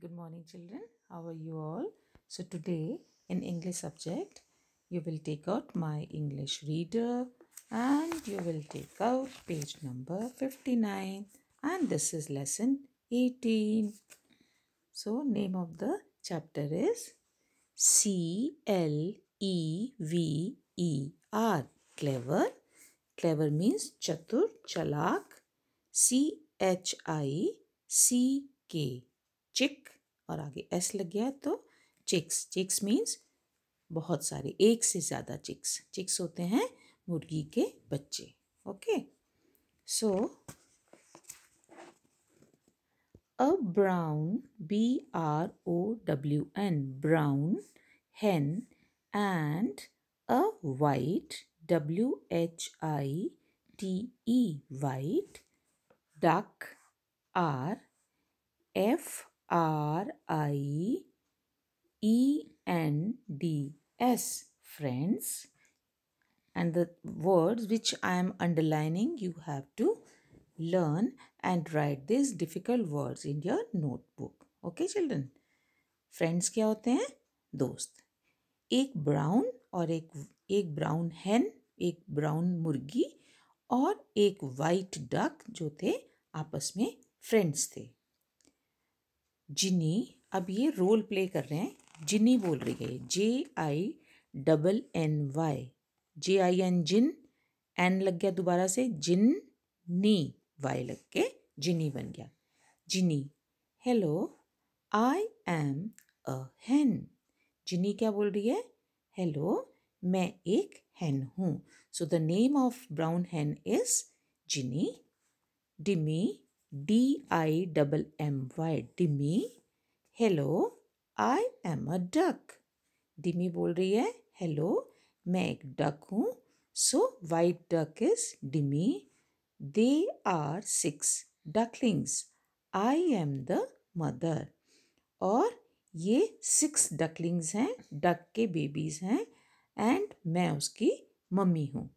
Good morning children. How are you all? So today in English subject, you will take out my English reader and you will take out page number 59 and this is lesson 18. So name of the chapter is C-L-E-V-E-R. Clever. Clever means chatur, chalak, C-H-I-C-K. चिक और आगे S लग गया तो chicks chicks means बहुत सारे एक से ज़्यादा चिक्स चिक्स होते हैं मुर्गी के बच्चे okay so a brown B R O W N brown hen and a white W H I T E white duck are F R I E N D S friends and the words which I am underlining you have to learn and write this difficult words in your notebook okay children friends क्या होते हैं दोस्त एक brown और एक एक brown हैन एक brown मुर्गी और एक वाइट डक जो थे आपस में फ्रेंड्स थे जिनी अब ये रोल प्ले कर रहे हैं जिनी बोल रही है J I double N Y J I N Jin N लग गया दोबारा से जिन नी वाई लग के जिनी बन गया जिनी हेलो आई एम अ हैन जिनी क्या बोल रही है हेलो मैं एक हैन हूँ so the name of brown hen is Jinny Dimmy D I double M Y Dimmy hello I am a duck Dimmy बोल रही है हेलो मैं एक डक हूँ so white duck is Dimmy they are six ducklings I am the mother और ये six ducklings हैं duck के बेबीज़ हैं एंड मैं उसकी मम्मी हूँ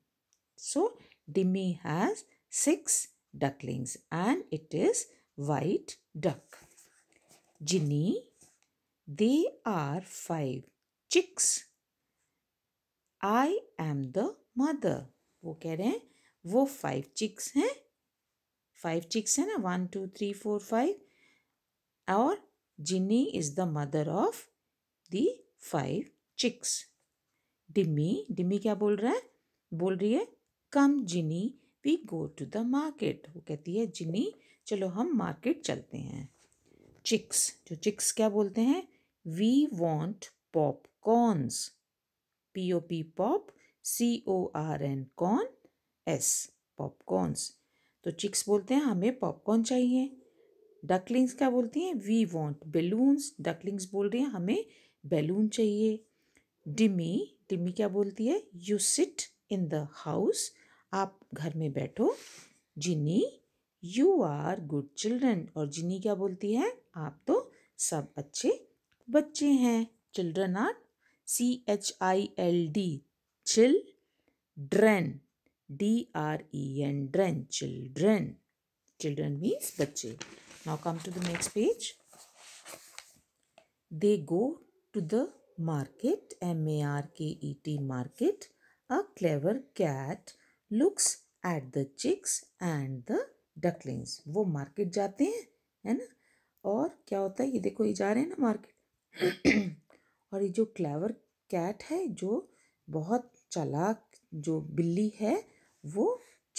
so Dimmy has six ducklings and it is white duck. Ginny, they are five chicks. I am the mother. वो कह रहे हैं वो फाइव चिक्स हैं फाइव चिक्स हैं ना one two three four five और Jinny is the mother of the five chicks Dimmy Dimmy क्या बोल रहा है बोल रही है come Jinny we go to the market वो कहती है जिनी चलो हम मार्केट चलते हैं चिक्स जो चिक्स क्या बोलते हैं we want popcorns P O P pop C O R N corn S popcorns तो चिक्स बोलते हैं हमें पॉपकॉर्न चाहिए डकलिंग्स क्या बोलती हैं वी वॉन्ट बेलून्स डकलिंग्स बोल रही हैं हमें बैलून चाहिए डिमी डिमी क्या बोलती है you sit in the house आप घर में बैठो जिन्नी यू आर गुड चिल्ड्रन और जिन्नी क्या बोलती है आप तो सब अच्छे बच्चे हैं children are C H I L D chil dren D R E N dren children children means बच्चे now come to the next page they go to the market M A R K E T market a clever cat looks at the chicks and the ducklings वो market जाते हैं है ना और क्या होता है ये देखो ये जा रहे हैं ना मार्केट और ये जो क्लेवर कैट है जो बहुत चालाक जो बिल्ली है वो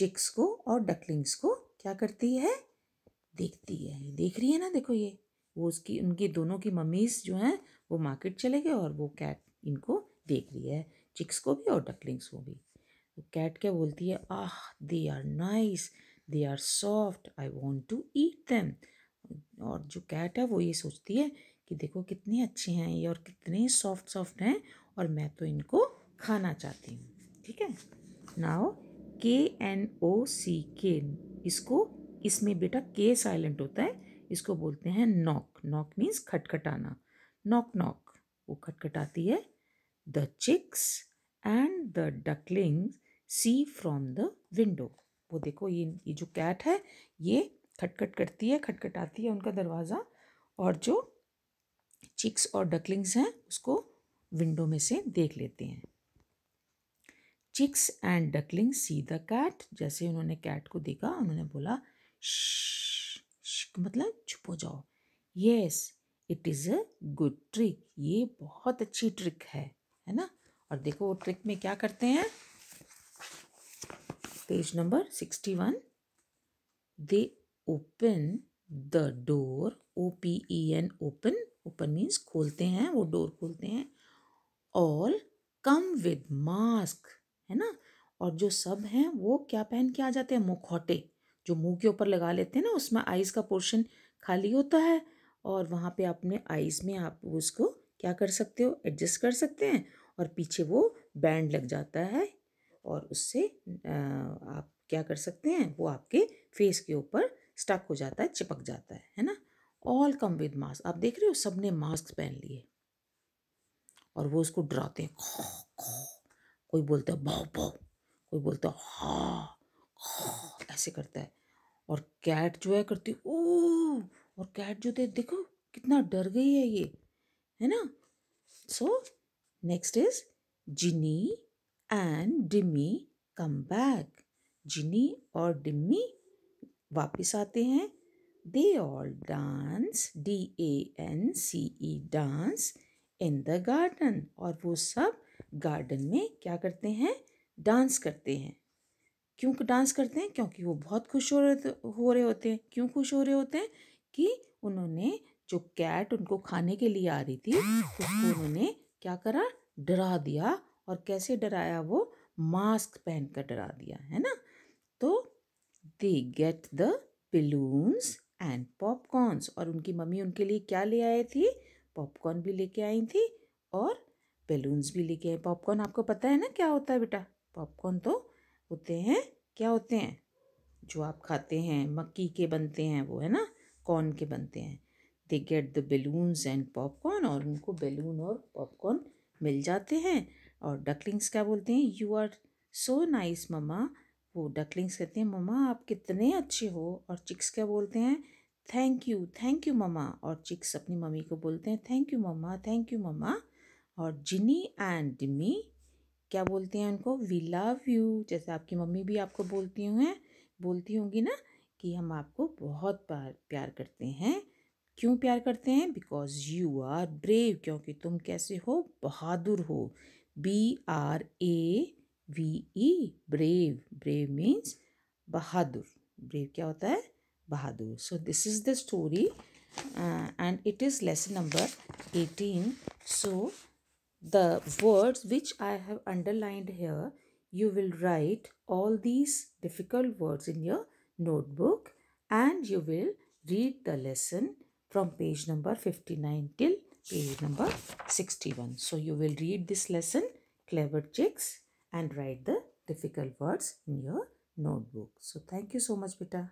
चिक्स को और डकलिंग्स को क्या करती है देखती है देख रही है ना देखो ये वो उसकी उनकी दोनों की मम्मीज जो हैं वो मार्केट चले गए और वो कैट इनको देख रही है चिक्स को भी और डकलिंग्स को भी वो कैट क्या बोलती है ah they are nice they are soft I want to eat them और जो कैट है वो ये सोचती है कि देखो कितने अच्छे हैं ये और कितने सॉफ्ट सॉफ्ट हैं और मैं तो इनको खाना चाहती हूँ ठीक है नाओ के एन ओ सी के इसको इसमें बेटा के साइलेंट होता है इसको बोलते हैं नॉक नॉक मीन्स खटखटाना नॉक नॉक वो खटखटाती है the chicks and the ducklings see from the window वो देखो ये ये जो कैट है ये खटखट करती है खटखटाती है उनका दरवाज़ा और जो चिक्स और डकलिंग्स हैं उसको विंडो में से देख लेते हैं chicks and duckling see the cat जैसे उन्होंने कैट को देखा उन्होंने बोला मतलब छुप हो जाओ yes it is a good trick ये बहुत अच्छी ट्रिक है है ना और देखो वो ट्रिक में क्या करते हैं page page number 61 they open the door o p e n open open means खोलते हैं वो door खोलते हैं all come with mask है ना और जो सब हैं वो क्या पहन के आ जाते हैं मुखौटे जो मुंह के ऊपर लगा लेते हैं ना उसमें आइज का पोर्शन खाली होता है और वहाँ पे अपने आइज में आप उसको क्या कर सकते हो एडजस्ट कर सकते हैं और पीछे वो बैंड लग जाता है और उससे आप क्या कर सकते हैं वो आपके फेस के ऊपर स्टक हो जाता है चिपक जाता है है ना ऑल कम विद मास्क आप देख रहे हो सब ने मास्क पहन लिए और वो उसको डराते हैं खो खो कोई बोलता है भाव भाव कोई बोलता है हा खो ऐसे करता है और कैट जो है करती ओ और कैट जो थे देखो कितना डर गई है ये है ना so next is Jinny and Dimmy come back Jinny और डिम्मी वापस आते हैं they all dance D A N C E dance in the garden और वो सब गार्डन में क्या करते हैं डांस करते हैं क्यों डांस करते हैं क्योंकि वो बहुत खुश हो रहे हो रहे होते हैं क्यों खुश हो रहे होते हैं कि उन्होंने जो कैट उनको खाने के लिए आ रही थी उसको उन्होंने क्या करा डरा दिया और कैसे डराया वो मास्क पहन कर डरा दिया है ना तो they get the balloons and popcorns और उनकी मम्मी उनके लिए क्या ले आई थी पॉपकॉर्न भी लेके आई थी और बेलून्स भी लेके आए पॉपकॉर्न आपको पता है ना क्या होता है बेटा पॉपकॉर्न तो होते हैं क्या होते हैं जो आप खाते हैं मक्की के बनते हैं वो है ना कॉर्न के बनते हैं they get the balloons and popcorn और उनको बेलून और पॉपकॉर्न मिल जाते हैं और डकलिंग्स क्या बोलते हैं you are so nice mama वो डकलिंग्स कहते हैं मम्मा आप कितने अच्छे हो और चिक्स क्या बोलते हैं thank you thank you mama और चिक्स अपनी मम्मी को बोलते हैं thank you mama thank you mama और जिनी एंड मी क्या बोलते हैं उनको वी लव यू जैसे आपकी मम्मी भी आपको बोलती हैं बोलती होंगी ना कि हम आपको बहुत बार प्यार करते हैं क्यों प्यार करते हैं बिकॉज यू आर ब्रेव क्योंकि तुम कैसे हो बहादुर हो B R A V E brave brave means bahadur brave kya hota hai bahadur so this is the story uh, and it is lesson number 18 so the words which i have underlined here you will write all these difficult words in your notebook and you will read the lesson from page number 59 till page number 61. So you will read this lesson, clever chicks and write the difficult words in your notebook. So thank you so much, beta.